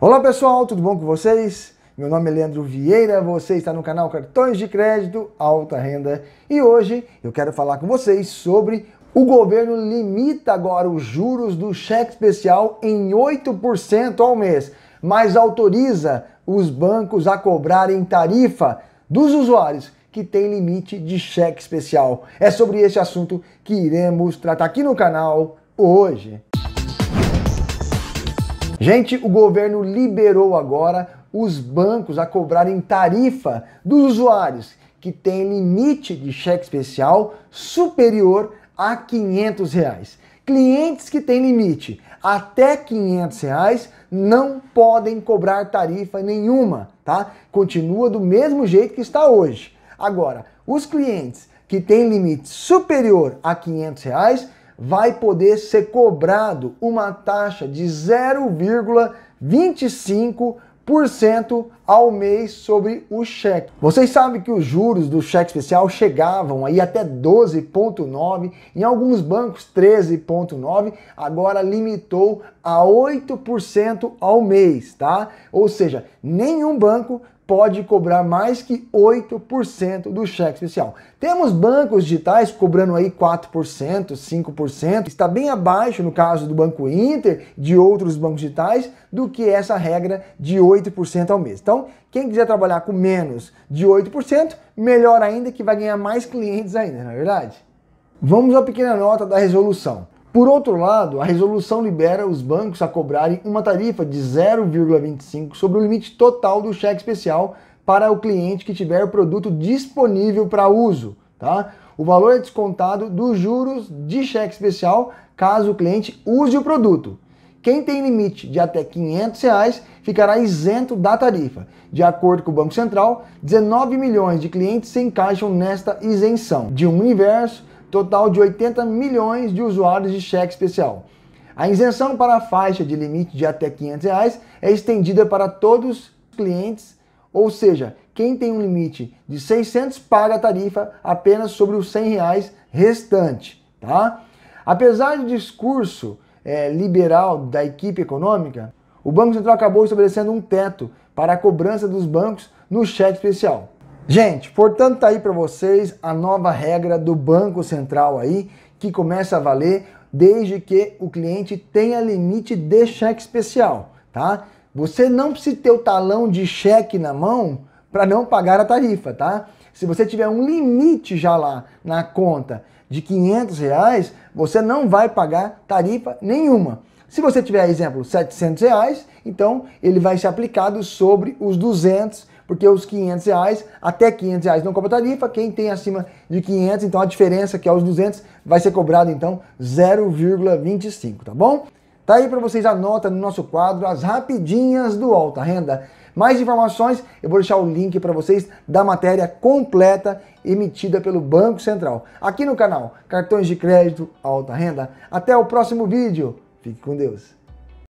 Olá pessoal, tudo bom com vocês? Meu nome é Leandro Vieira, você está no canal Cartões de Crédito Alta Renda e hoje eu quero falar com vocês sobre o governo limita agora os juros do cheque especial em 8% ao mês, mas autoriza os bancos a cobrarem tarifa dos usuários que tem limite de cheque especial. É sobre esse assunto que iremos tratar aqui no canal hoje. Gente, o governo liberou agora os bancos a cobrarem tarifa dos usuários que têm limite de cheque especial superior a 500 reais. Clientes que têm limite até 500 reais não podem cobrar tarifa nenhuma, tá? Continua do mesmo jeito que está hoje. Agora, os clientes que têm limite superior a 500 reais vai poder ser cobrado uma taxa de 0,25% ao mês sobre o cheque. Vocês sabem que os juros do cheque especial chegavam aí até 12.9, em alguns bancos 13.9, agora limitou a 8% ao mês, tá? Ou seja, nenhum banco pode cobrar mais que 8% do cheque especial. Temos bancos digitais cobrando aí 4%, 5%, está bem abaixo no caso do Banco Inter, de outros bancos digitais, do que essa regra de 8% ao mês. Então, quem quiser trabalhar com menos de 8%, melhor ainda que vai ganhar mais clientes ainda, não é verdade? Vamos à pequena nota da resolução. Por outro lado, a resolução libera os bancos a cobrarem uma tarifa de 0,25 sobre o limite total do cheque especial para o cliente que tiver o produto disponível para uso. Tá? O valor é descontado dos juros de cheque especial caso o cliente use o produto. Quem tem limite de até R$ 500 reais ficará isento da tarifa. De acordo com o Banco Central, 19 milhões de clientes se encaixam nesta isenção de um universo total de 80 milhões de usuários de cheque especial. A isenção para a faixa de limite de até 500 reais é estendida para todos os clientes, ou seja, quem tem um limite de 600 paga a tarifa apenas sobre os 100 reais restante. Tá? Apesar do discurso é, liberal da equipe econômica, o Banco Central acabou estabelecendo um teto para a cobrança dos bancos no cheque especial. Gente, portanto, tá aí para vocês a nova regra do Banco Central aí, que começa a valer desde que o cliente tenha limite de cheque especial, tá? Você não precisa ter o talão de cheque na mão para não pagar a tarifa, tá? Se você tiver um limite já lá na conta de 500 reais, você não vai pagar tarifa nenhuma. Se você tiver, exemplo, 700 reais, então ele vai ser aplicado sobre os 200 porque os 500 reais, até 500 reais não cobra tarifa, quem tem acima de 500, então a diferença que é os 200 vai ser cobrado então 0,25, tá bom? Tá aí para vocês a nota no nosso quadro, as rapidinhas do Alta Renda. Mais informações, eu vou deixar o link para vocês da matéria completa emitida pelo Banco Central. Aqui no canal, cartões de crédito, alta renda. Até o próximo vídeo. Fique com Deus.